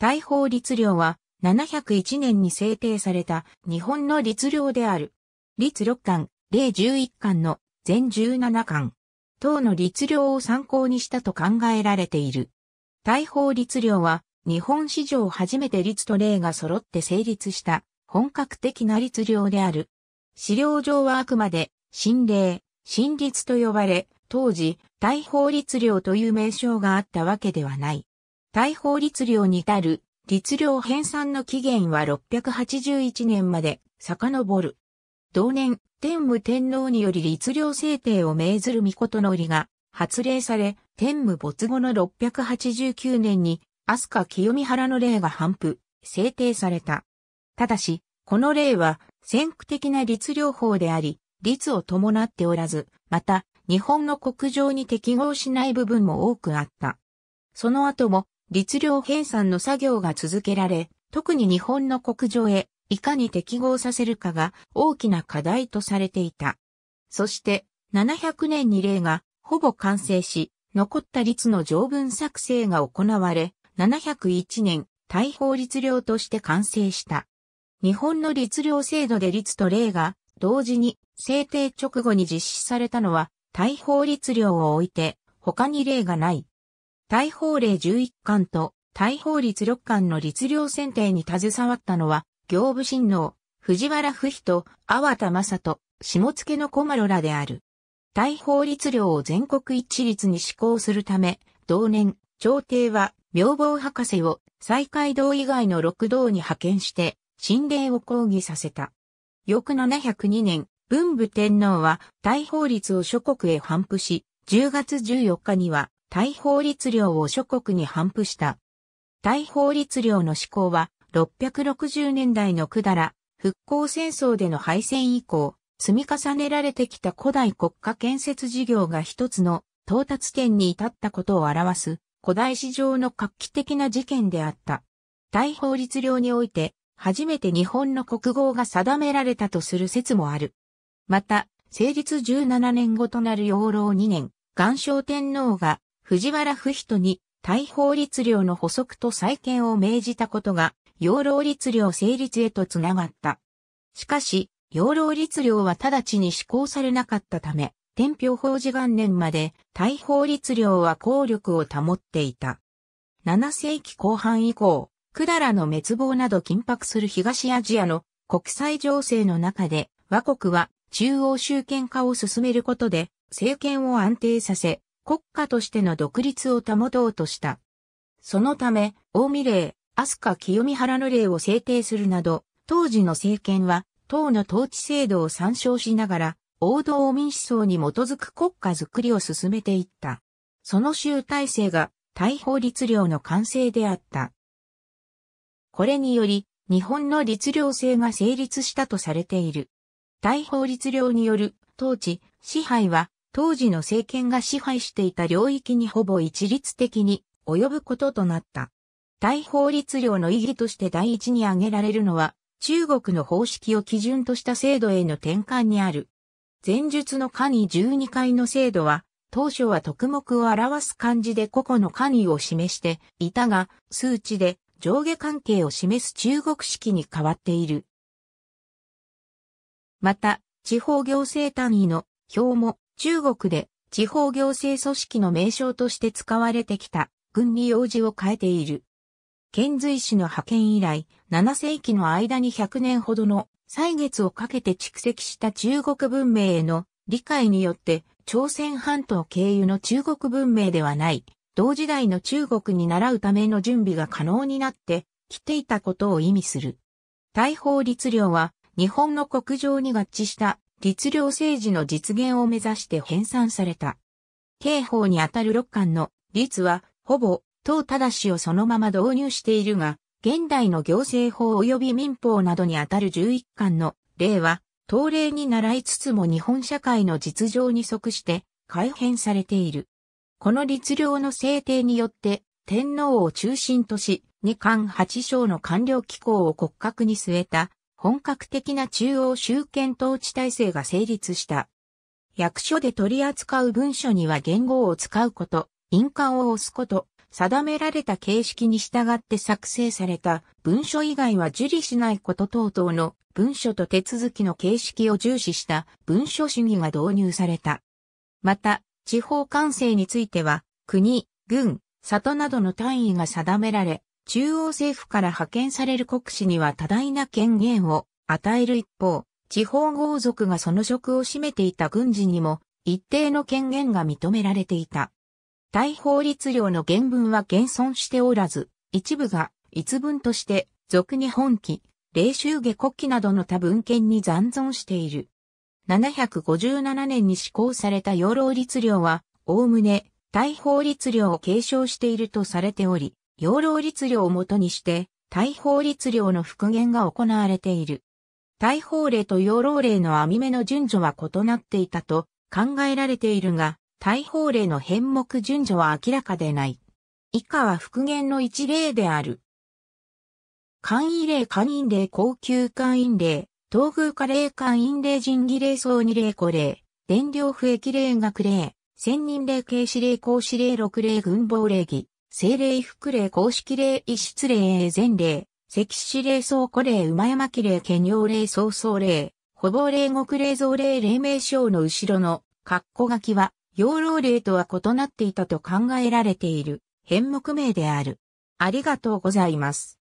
大法律令は701年に制定された日本の律令である。律6巻、例11巻の全17巻。等の律令を参考にしたと考えられている。大法律令は日本史上初めて律と令が揃って成立した本格的な律令である。資料上はあくまで、新令、新律と呼ばれ、当時、大法律令という名称があったわけではない。大法律令に至る律令編纂の期限は681年まで遡る。同年、天武天皇により律令制定を命ずる御事の折が発令され、天武没後の689年に、飛鳥清見原の令が反布、制定された。ただし、この令は、先駆的な律令法であり、律を伴っておらず、また、日本の国情に適合しない部分も多くあった。その後も、律令編纂の作業が続けられ、特に日本の国情へいかに適合させるかが大きな課題とされていた。そして700年に例がほぼ完成し、残った律の条文作成が行われ、701年、大法律令として完成した。日本の律令制度で律と例が同時に制定直後に実施されたのは大法律令を置いて他に例がない。大法令11巻と大法律6巻の律令選定に携わったのは、行部親王、藤原不人、阿波田正人、下付の小丸らである。大法律令を全国一律に施行するため、同年、朝廷は、明望博士を、西海道以外の六道に派遣して、神令を抗議させた。翌702年、文武天皇は、大法律を諸国へ反布し、10月14日には、大法律令を諸国に反布した。大法律令の施行は、660年代のくだら、復興戦争での敗戦以降、積み重ねられてきた古代国家建設事業が一つの到達点に至ったことを表す古代史上の画期的な事件であった。大法律令において初めて日本の国号が定められたとする説もある。また、成立17年後となる養老2年、岩礁天皇が藤原不人に大法律令の補足と再建を命じたことが、養老律令成立へとつながった。しかし、養老律令は直ちに施行されなかったため、天平法事元年まで大法律令は効力を保っていた。7世紀後半以降、百済の滅亡など緊迫する東アジアの国際情勢の中で、和国は中央集権化を進めることで政権を安定させ、国家としての独立を保とうとした。そのため、大見令、飛鳥清見原の令を制定するなど、当時の政権は、党の統治制度を参照しながら、王道民思想に基づく国家づくりを進めていった。その集大成が、大法律令の完成であった。これにより、日本の律令制が成立したとされている。大法律令による統治、支配は当時の政権が支配していた領域にほぼ一律的に及ぶこととなった。大法律令の意義として第一に挙げられるのは、中国の方式を基準とした制度への転換にある。前述の下に12回の制度は、当初は特目を表す漢字で個々の官位を示していたが、数値で上下関係を示す中国式に変わっている。また、地方行政単位の表も中国で地方行政組織の名称として使われてきた軍備用事を変えている。遣隋使の派遣以来、7世紀の間に100年ほどの歳月をかけて蓄積した中国文明への理解によって、朝鮮半島経由の中国文明ではない、同時代の中国に習うための準備が可能になってきていたことを意味する。大法律令は日本の国情に合致した律令政治の実現を目指して編纂された。刑法にあたる六巻の律は、ほぼ、党正しをそのまま導入しているが、現代の行政法及び民法などにあたる十一巻の例は、党例に習いつつも日本社会の実情に即して改変されている。この律令の制定によって、天皇を中心とし、二巻八章の官僚機構を骨格に据えた本格的な中央集権統治体制が成立した。役所で取り扱う文書には言語を使うこと、印鑑を押すこと、定められた形式に従って作成された文書以外は受理しないこと等々の文書と手続きの形式を重視した文書主義が導入された。また、地方官制については、国、軍、里などの単位が定められ、中央政府から派遣される国司には多大な権限を与える一方、地方豪族がその職を占めていた軍事にも一定の権限が認められていた。大法律令の原文は現存しておらず、一部が一文として俗に本記、霊州下国記などの多文献に残存している。757年に施行された養老律令は、おおむね、大法律令を継承しているとされており、養老律令をもとにして、大法律令の復元が行われている。大法令と養老令の網目の順序は異なっていたと考えられているが、大法令の変目順序は明らかでない。以下は復元の一例である。簡易例、簡易例、高級簡易例、東宮華例、簡易例、人儀例、総二例、古例、電量不益例、学例、千人例、軽視例、公視例、六例、軍法例義、精霊副霊公式霊一室霊全霊、石子霊倉庫霊馬山記霊家尿霊曹操霊、ほぼ霊極霊造霊霊名称の後ろの、括弧書きは、養老霊とは異なっていたと考えられている、変目名である。ありがとうございます。